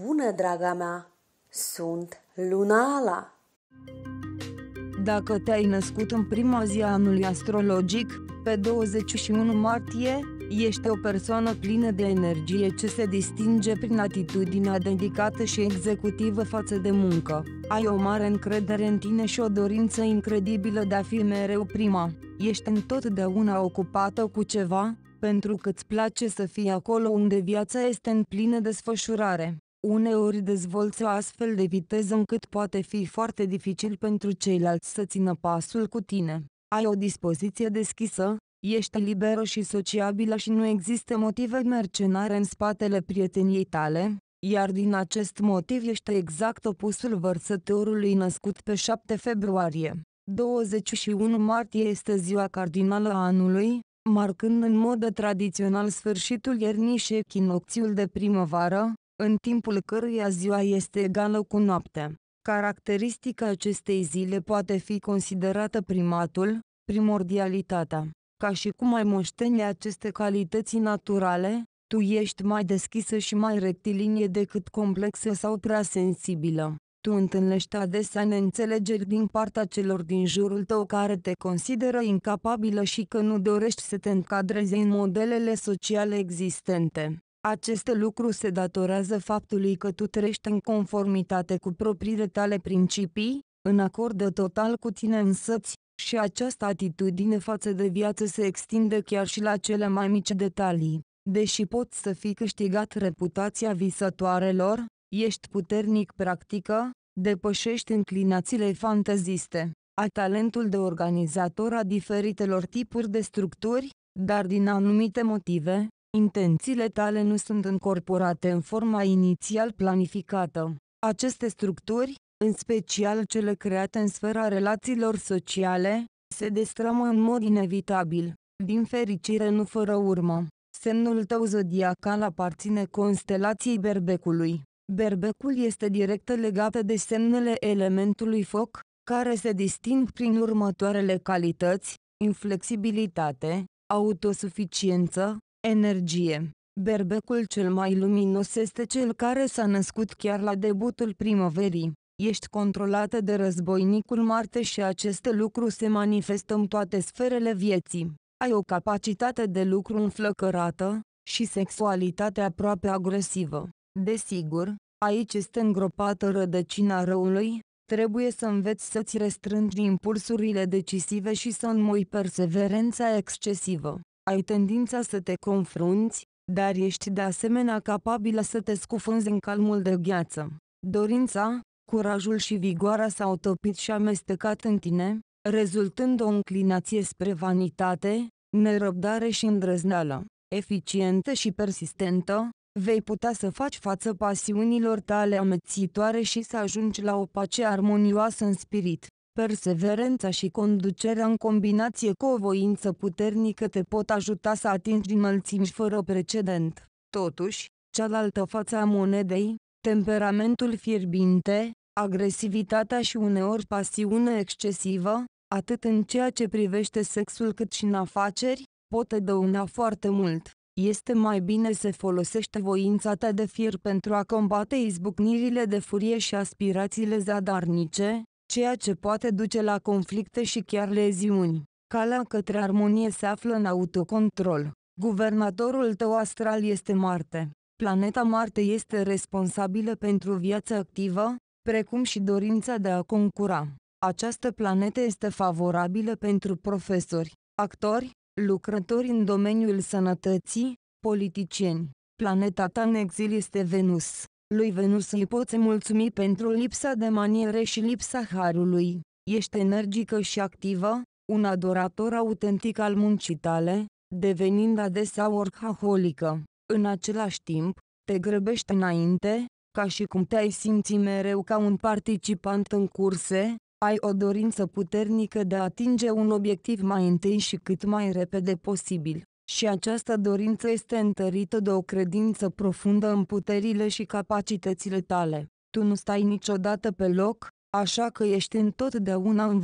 Bună, draga mea! Sunt Lunala! Dacă te-ai născut în prima zi a anului astrologic, pe 21 martie, ești o persoană plină de energie ce se distinge prin atitudinea dedicată și executivă față de muncă. Ai o mare încredere în tine și o dorință incredibilă de a fi mereu prima. Ești întotdeauna ocupată cu ceva, pentru că îți place să fii acolo unde viața este în plină desfășurare. Uneori dezvolți o astfel de viteză încât poate fi foarte dificil pentru ceilalți să țină pasul cu tine. Ai o dispoziție deschisă, ești liberă și sociabilă și nu există motive mercenare în spatele prieteniei tale, iar din acest motiv ești exact opusul vărsătorului născut pe 7 februarie. 21 martie este ziua cardinală a anului, marcând în mod tradițional sfârșitul iernii și echinocțiul de primăvară, în timpul căruia ziua este egală cu noaptea. Caracteristica acestei zile poate fi considerată primatul, primordialitatea. Ca și cum ai moșteni aceste calități naturale, tu ești mai deschisă și mai rectilinie decât complexă sau prea sensibilă. Tu întâlnești adesea neînțelegeri din partea celor din jurul tău care te consideră incapabilă și că nu dorești să te încadrezi în modelele sociale existente. Acest lucru se datorează faptului că tu trăiești în conformitate cu propriile tale principii, în acord total cu tine însăți, și această atitudine față de viață se extinde chiar și la cele mai mici detalii. Deși poți să fi câștigat reputația visătoarelor, ești puternic practică, depășești înclinațiile fanteziste, ai talentul de organizator a diferitelor tipuri de structuri, dar din anumite motive, Intențiile tale nu sunt încorporate în forma inițial planificată. Aceste structuri, în special cele create în sfera relațiilor sociale, se destramă în mod inevitabil, din fericire nu fără urmă. Semnul tău zodiacal aparține constelației berbecului. Berbecul este direct legat de semnele elementului foc, care se disting prin următoarele calități, inflexibilitate, autosuficiență, energie. Berbecul cel mai luminos este cel care s-a născut chiar la debutul primăverii. Ești controlată de războinicul Marte și acest lucru se manifestă în toate sferele vieții. Ai o capacitate de lucru înflăcărată și sexualitate aproape agresivă. Desigur, aici este îngropată rădăcina răului, trebuie să înveți să-ți restrângi impulsurile decisive și să înmoi perseverența excesivă ai tendința să te confrunți, dar ești de asemenea capabilă să te scufunzi în calmul de gheață. Dorința, curajul și vigoarea s-au topit și amestecat în tine, rezultând o înclinație spre vanitate, nerăbdare și îndrăzneală. Eficientă și persistentă, vei putea să faci față pasiunilor tale amețitoare și să ajungi la o pace armonioasă în spirit. Perseverența și conducerea în combinație cu o voință puternică te pot ajuta să atingi înălțimi fără precedent. Totuși, cealaltă față a monedei, temperamentul fierbinte, agresivitatea și uneori pasiune excesivă, atât în ceea ce privește sexul cât și în afaceri, pot dăuna foarte mult. Este mai bine să folosești voința ta de fier pentru a combate izbucnirile de furie și aspirațiile zadarnice, ceea ce poate duce la conflicte și chiar leziuni. Calea către armonie se află în autocontrol. Guvernatorul tău astral este Marte. Planeta Marte este responsabilă pentru viața activă, precum și dorința de a concura. Această planetă este favorabilă pentru profesori, actori, lucrători în domeniul sănătății, politicieni. Planeta ta în exil este Venus. Lui Venus îi poți mulțumi pentru lipsa de maniere și lipsa harului. Ești energică și activă, un adorator autentic al muncii tale, devenind adesea orhaholică. În același timp, te grăbești înainte, ca și cum te-ai simți mereu ca un participant în curse, ai o dorință puternică de a atinge un obiectiv mai întâi și cât mai repede posibil și această dorință este întărită de o credință profundă în puterile și capacitățile tale. Tu nu stai niciodată pe loc, așa că ești întotdeauna în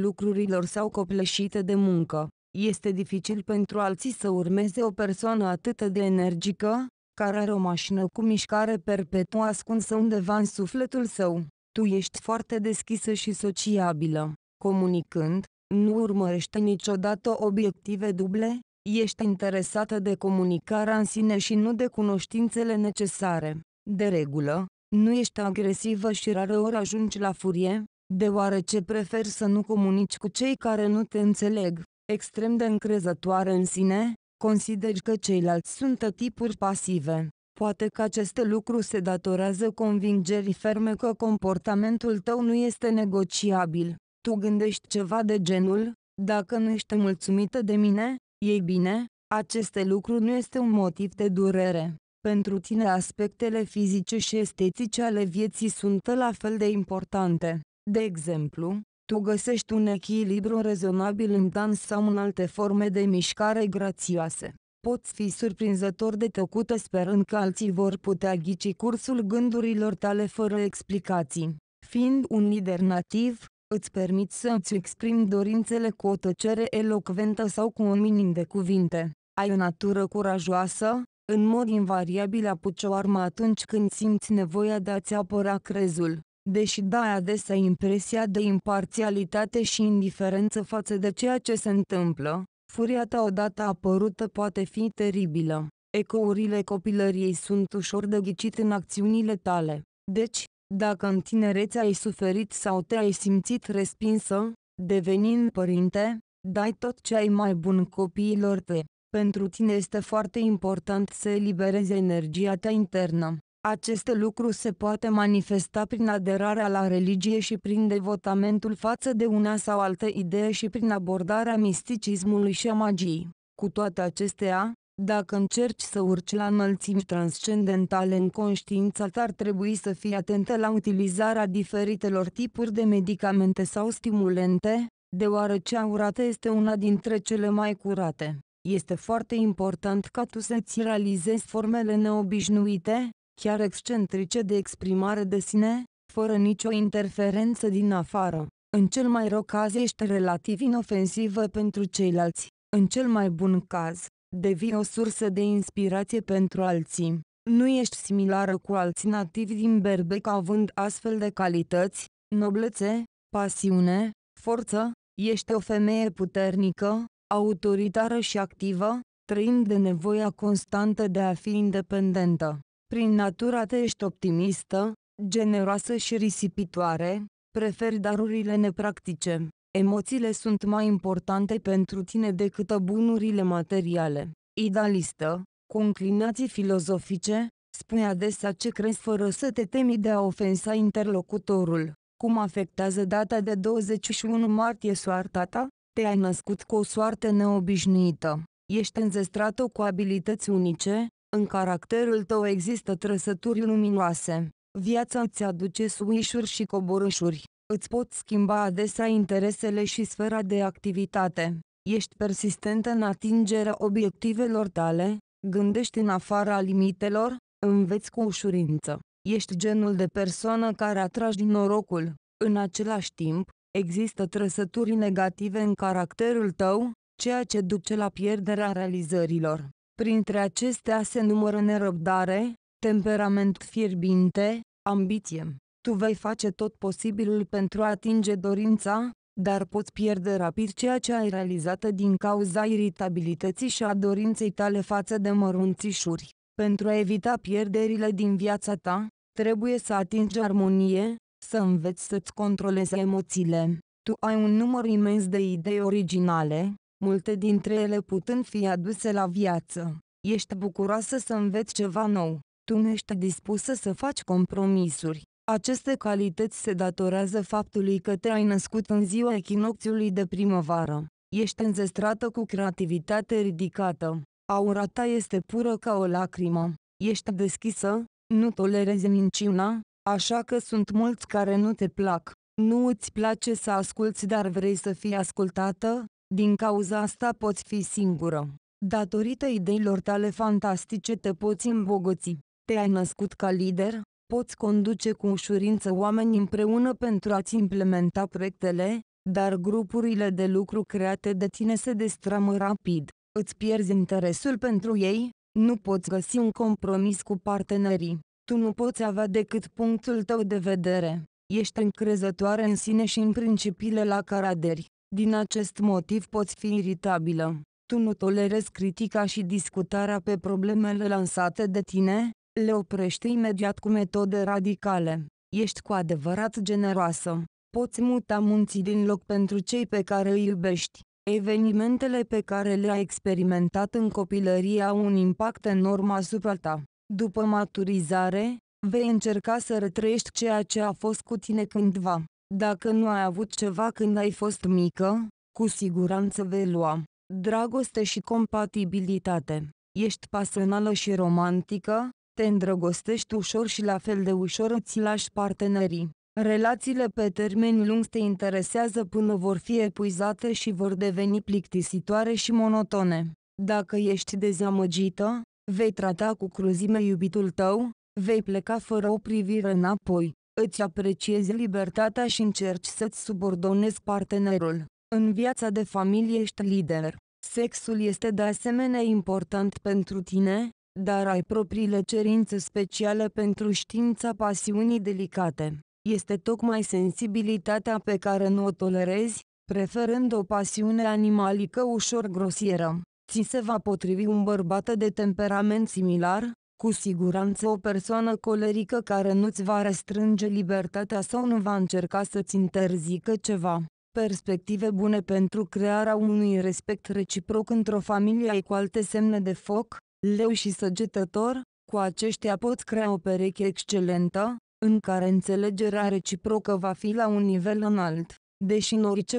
lucrurilor sau copleșită de muncă. Este dificil pentru alții să urmeze o persoană atât de energică, care are o mașină cu mișcare perpetuă ascunsă undeva în sufletul său. Tu ești foarte deschisă și sociabilă. Comunicând, nu urmărește niciodată obiective duble, ești interesată de comunicarea în sine și nu de cunoștințele necesare. De regulă, nu ești agresivă și rareori ajungi la furie, deoarece preferi să nu comunici cu cei care nu te înțeleg. Extrem de încrezătoare în sine, consideri că ceilalți sunt tipuri pasive. Poate că acest lucru se datorează convingerii ferme că comportamentul tău nu este negociabil. Tu gândești ceva de genul, dacă nu ești mulțumită de mine, ei bine, aceste lucru nu este un motiv de durere. Pentru tine aspectele fizice și estetice ale vieții sunt la fel de importante. De exemplu, tu găsești un echilibru rezonabil în dans sau în alte forme de mișcare grațioase. Poți fi surprinzător de tăcută sperând că alții vor putea ghici cursul gândurilor tale fără explicații. Fiind un lider nativ, îți permit să îți exprimi dorințele cu o tăcere elocventă sau cu un minim de cuvinte. Ai o natură curajoasă, în mod invariabil apuci o armă atunci când simți nevoia de a-ți apăra crezul. Deși dai da, adesea impresia de imparțialitate și indiferență față de ceea ce se întâmplă, furia ta odată apărută poate fi teribilă. Ecourile copilăriei sunt ușor de ghicit în acțiunile tale. Deci, dacă în tinerețe ai suferit sau te-ai simțit respinsă, devenind părinte, dai tot ce ai mai bun copiilor tăi. Pentru tine este foarte important să eliberezi energia ta internă. Acest lucru se poate manifesta prin aderarea la religie și prin devotamentul față de una sau altă idee și prin abordarea misticismului și a magiei. Cu toate acestea, dacă încerci să urci la înălțimi transcendentale în conștiința ta ar trebui să fii atentă la utilizarea diferitelor tipuri de medicamente sau stimulente, deoarece aurata este una dintre cele mai curate. Este foarte important ca tu să-ți realizezi formele neobișnuite, chiar excentrice de exprimare de sine, fără nicio interferență din afară. În cel mai rău caz ești relativ inofensivă pentru ceilalți. În cel mai bun caz, devii o sursă de inspirație pentru alții. Nu ești similară cu alți nativi din Berbec având astfel de calități, noblețe, pasiune, forță, ești o femeie puternică, autoritară și activă, trăind de nevoia constantă de a fi independentă. Prin natura te ești optimistă, generoasă și risipitoare, preferi darurile nepractice. Emoțiile sunt mai importante pentru tine decât bunurile materiale. Idealistă, cu înclinații filozofice, spune adesea ce crezi fără să te temi de a ofensa interlocutorul. Cum afectează data de 21 martie soarta ta? Te-ai născut cu o soartă neobișnuită. Ești înzestrată cu abilități unice, în caracterul tău există trăsături luminoase. Viața îți aduce suișuri și coborâșuri. Îți pot schimba adesea interesele și sfera de activitate. Ești persistent în atingerea obiectivelor tale, gândești în afara limitelor, înveți cu ușurință. Ești genul de persoană care atragi norocul. În același timp, există trăsături negative în caracterul tău, ceea ce duce la pierderea realizărilor. Printre acestea se numără nerăbdare, temperament fierbinte, ambiție, tu vei face tot posibilul pentru a atinge dorința, dar poți pierde rapid ceea ce ai realizat din cauza iritabilității și a dorinței tale față de mărunțișuri. Pentru a evita pierderile din viața ta, trebuie să atingi armonie, să înveți să-ți controlezi emoțiile. Tu ai un număr imens de idei originale, multe dintre ele putând fi aduse la viață. Ești bucuroasă să înveți ceva nou. Tu nu ești dispusă să faci compromisuri. Aceste calități se datorează faptului că te-ai născut în ziua echinocțiului de primăvară. Ești înzestrată cu creativitate ridicată. Aura ta este pură ca o lacrimă. Ești deschisă, nu tolerezi minciuna, așa că sunt mulți care nu te plac. Nu îți place să asculți dar vrei să fii ascultată? Din cauza asta poți fi singură. Datorită ideilor tale fantastice te poți îmbogăți. Te-ai născut ca lider, poți conduce cu ușurință oameni împreună pentru a-ți implementa proiectele, dar grupurile de lucru create de tine se destramă rapid, îți pierzi interesul pentru ei, nu poți găsi un compromis cu partenerii, tu nu poți avea decât punctul tău de vedere, ești încrezătoare în sine și în principiile la care aderi, din acest motiv poți fi iritabilă. Tu nu tolerezi critica și discutarea pe problemele lansate de tine, le oprește imediat cu metode radicale. Ești cu adevărat generoasă. Poți muta munții din loc pentru cei pe care îi iubești. Evenimentele pe care le-a experimentat în copilărie au un impact enorm asupra ta. După maturizare, vei încerca să retrăiești ceea ce a fost cu tine cândva. Dacă nu ai avut ceva când ai fost mică, cu siguranță vei lua. Dragoste și compatibilitate. Ești pasională și romantică, te îndrăgostești ușor și la fel de ușor îți lași partenerii. Relațiile pe termen lung te interesează până vor fi epuizate și vor deveni plictisitoare și monotone. Dacă ești dezamăgită, vei trata cu cruzime iubitul tău, vei pleca fără o privire înapoi, îți apreciezi libertatea și încerci să-ți subordonezi partenerul. În viața de familie ești lider. Sexul este de asemenea important pentru tine, dar ai propriile cerințe speciale pentru știința pasiunii delicate. Este tocmai sensibilitatea pe care nu o tolerezi, preferând o pasiune animalică ușor grosieră. Ți se va potrivi un bărbat de temperament similar, cu siguranță o persoană colerică care nu-ți va restrânge libertatea sau nu va încerca să-ți interzică ceva. Perspective bune pentru crearea unui respect reciproc într-o familie ai cu alte semne de foc, leu și săgetător, cu aceștia poți crea o pereche excelentă, în care înțelegerea reciprocă va fi la un nivel înalt. Deși în orice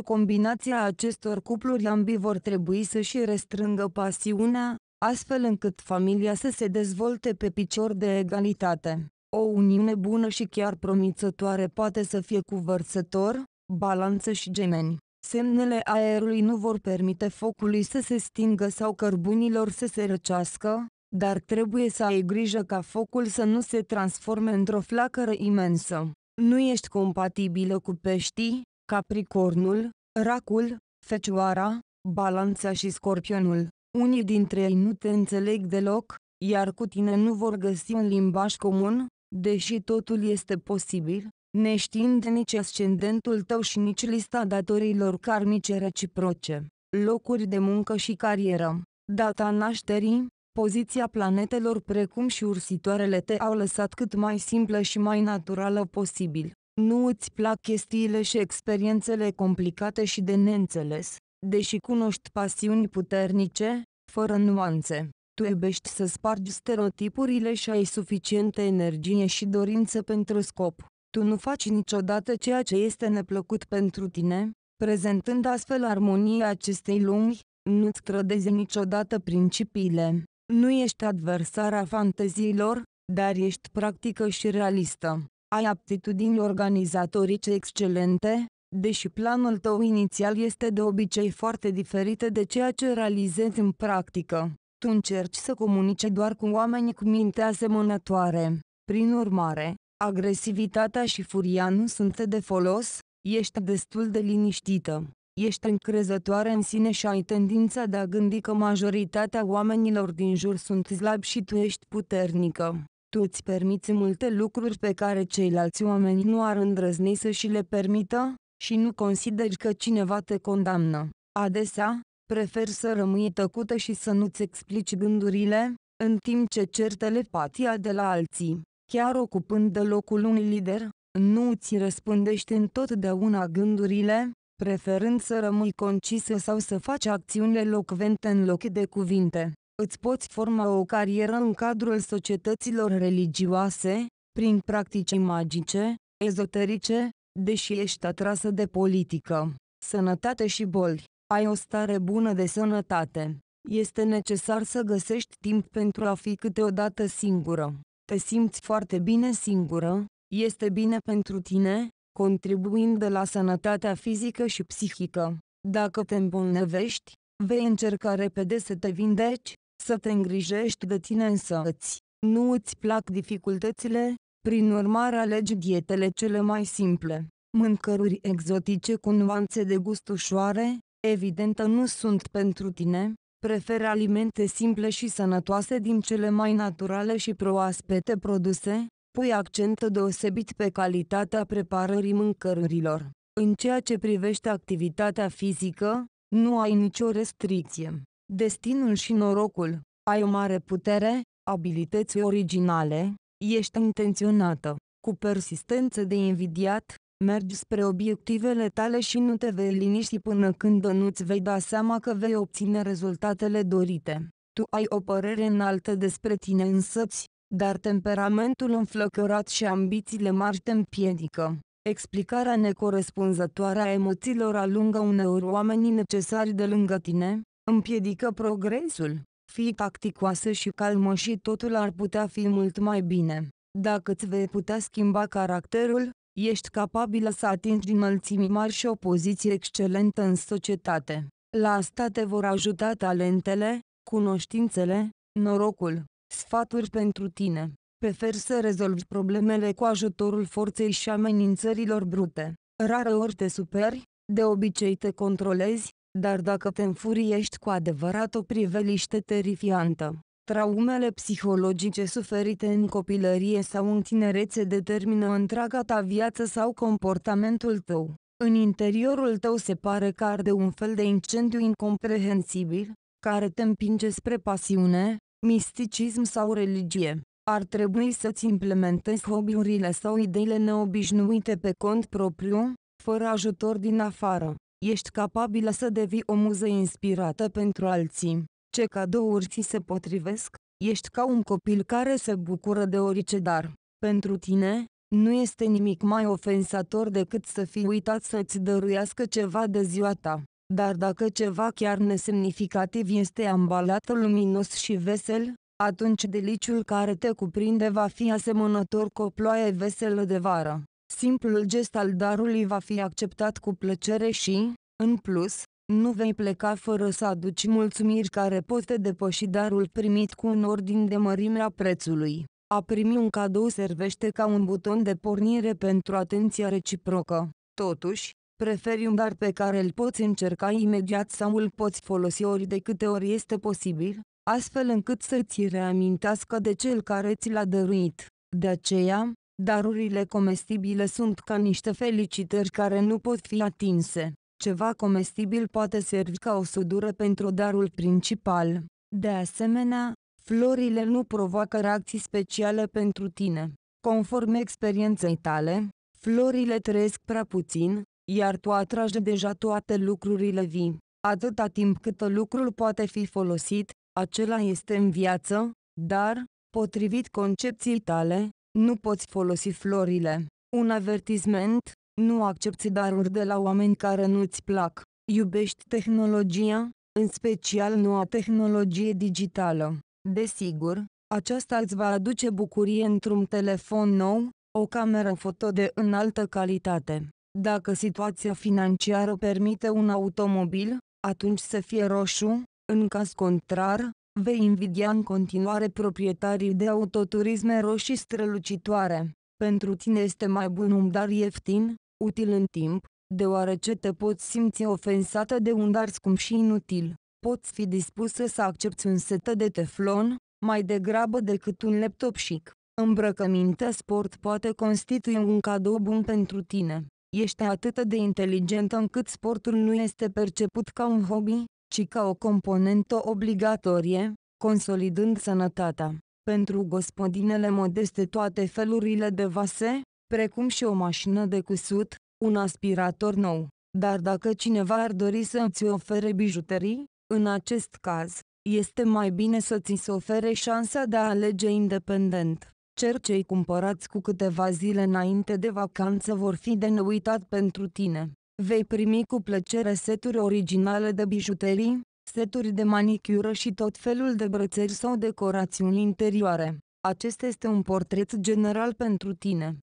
a acestor cupluri ambii vor trebui să-și restrângă pasiunea, astfel încât familia să se dezvolte pe picior de egalitate. O uniune bună și chiar promițătoare poate să fie cu vărsător, balanță și gemeni. Semnele aerului nu vor permite focului să se stingă sau cărbunilor să se răcească, dar trebuie să ai grijă ca focul să nu se transforme într-o flacără imensă. Nu ești compatibilă cu peștii, capricornul, racul, fecioara, balanța și scorpionul. Unii dintre ei nu te înțeleg deloc, iar cu tine nu vor găsi un limbaj comun, deși totul este posibil, neștiind nici ascendentul tău și nici lista datorilor karmice reciproce, locuri de muncă și carieră, data nașterii, poziția planetelor precum și ursitoarele te au lăsat cât mai simplă și mai naturală posibil. Nu îți plac chestiile și experiențele complicate și de neînțeles, deși cunoști pasiuni puternice, fără nuanțe. Tu iubești să spargi stereotipurile și ai suficientă energie și dorință pentru scop. Tu nu faci niciodată ceea ce este neplăcut pentru tine, prezentând astfel armonia acestei lumi, nu-ți trădezi niciodată principiile. Nu ești adversara fanteziilor, dar ești practică și realistă. Ai aptitudini organizatorice excelente, deși planul tău inițial este de obicei foarte diferit de ceea ce realizezi în practică. Tu încerci să comunici doar cu oameni cu minte asemănătoare. Prin urmare, Agresivitatea și furia nu sunt de folos, ești destul de liniștită. Ești încrezătoare în sine și ai tendința de a gândi că majoritatea oamenilor din jur sunt slabi și tu ești puternică. Tu îți permiți multe lucruri pe care ceilalți oameni nu ar îndrăzni să și le permită, și nu consideri că cineva te condamnă. Adesea, preferi să rămâi tăcută și să nu-ți explici gândurile, în timp ce certele patia de la alții chiar ocupând locul unui lider, nu îți răspândești întotdeauna gândurile, preferând să rămâi concisă sau să faci acțiuni locvente în loc de cuvinte. Îți poți forma o carieră în cadrul societăților religioase, prin practici magice, ezoterice, deși ești atrasă de politică, sănătate și boli. Ai o stare bună de sănătate. Este necesar să găsești timp pentru a fi câteodată singură. Te simți foarte bine singură, este bine pentru tine, contribuind de la sănătatea fizică și psihică. Dacă te îmbolnăvești, vei încerca repede să te vindeci, să te îngrijești de tine îți. Nu îți plac dificultățile, prin urmare alegi dietele cele mai simple. Mâncăruri exotice cu nuanțe de gust ușoare, evidentă nu sunt pentru tine, Prefer alimente simple și sănătoase din cele mai naturale și proaspete produse, pui accent deosebit pe calitatea preparării mâncărurilor. În ceea ce privește activitatea fizică, nu ai nicio restricție. Destinul și norocul, ai o mare putere, abilități originale, ești intenționată, cu persistență de invidiat, Mergi spre obiectivele tale și nu te vei liniști până când nu-ți vei da seama că vei obține rezultatele dorite. Tu ai o părere înaltă despre tine însăți, dar temperamentul înflăcărat și ambițiile mari te împiedică. Explicarea necorespunzătoare a emoțiilor alungă uneori oamenii necesari de lângă tine, împiedică progresul. Fii tacticoasă și calmă și totul ar putea fi mult mai bine. Dacă îți vei putea schimba caracterul, ești capabilă să atingi înălțimi mari și o poziție excelentă în societate. La asta te vor ajuta talentele, cunoștințele, norocul, sfaturi pentru tine. Prefer să rezolvi problemele cu ajutorul forței și amenințărilor brute. Rară ori te superi, de obicei te controlezi, dar dacă te înfuriești cu adevărat o priveliște terifiantă, Traumele psihologice suferite în copilărie sau în tinerețe determină întreaga ta viață sau comportamentul tău. În interiorul tău se pare că arde un fel de incendiu incomprehensibil, care te împinge spre pasiune, misticism sau religie. Ar trebui să-ți implementezi hobby-urile sau ideile neobișnuite pe cont propriu, fără ajutor din afară. Ești capabilă să devii o muză inspirată pentru alții. Ce cadouri ți se potrivesc? Ești ca un copil care se bucură de orice dar. Pentru tine, nu este nimic mai ofensator decât să fii uitat să-ți dăruiască ceva de ziua ta. Dar dacă ceva chiar nesemnificativ este ambalat luminos și vesel, atunci deliciul care te cuprinde va fi asemănător cu o ploaie veselă de vară. Simplul gest al darului va fi acceptat cu plăcere și, în plus, nu vei pleca fără să aduci mulțumiri care pot te depăși darul primit cu un ordin de mărimea prețului. A primi un cadou servește ca un buton de pornire pentru atenția reciprocă. Totuși, preferi un dar pe care îl poți încerca imediat sau îl poți folosi ori de câte ori este posibil, astfel încât să-ți reamintească de cel care ți l-a dăruit. De aceea, darurile comestibile sunt ca niște felicitări care nu pot fi atinse. Ceva comestibil poate servi ca o sudură pentru darul principal. De asemenea, florile nu provoacă reacții speciale pentru tine. Conform experienței tale, florile trăiesc prea puțin, iar tu atragi deja toate lucrurile vii. Atâta timp cât lucrul poate fi folosit, acela este în viață, dar, potrivit concepției tale, nu poți folosi florile. Un avertisment, nu accepti daruri de la oameni care nu-ți plac. Iubești tehnologia, în special noua tehnologie digitală. Desigur, aceasta îți va aduce bucurie într-un telefon nou, o cameră foto de înaltă calitate. Dacă situația financiară permite un automobil, atunci să fie roșu, în caz contrar, vei invidia în continuare proprietarii de autoturisme roșii strălucitoare. Pentru tine este mai bun un dar ieftin, util în timp, deoarece te poți simți ofensată de un dar scump și inutil. Poți fi dispusă să accepti un set de teflon, mai degrabă decât un laptop chic. Îmbrăcămintea sport poate constitui un cadou bun pentru tine. Ești atât de inteligentă încât sportul nu este perceput ca un hobby, ci ca o componentă obligatorie, consolidând sănătatea. Pentru gospodinele modeste toate felurile de vase, precum și o mașină de cusut, un aspirator nou. Dar dacă cineva ar dori să îți ofere bijuterii, în acest caz, este mai bine să ți se ofere șansa de a alege independent. Cercei cumpărați cu câteva zile înainte de vacanță vor fi de neuitat pentru tine. Vei primi cu plăcere seturi originale de bijuterii, seturi de manicură și tot felul de brățări sau decorațiuni interioare. Acesta este un portret general pentru tine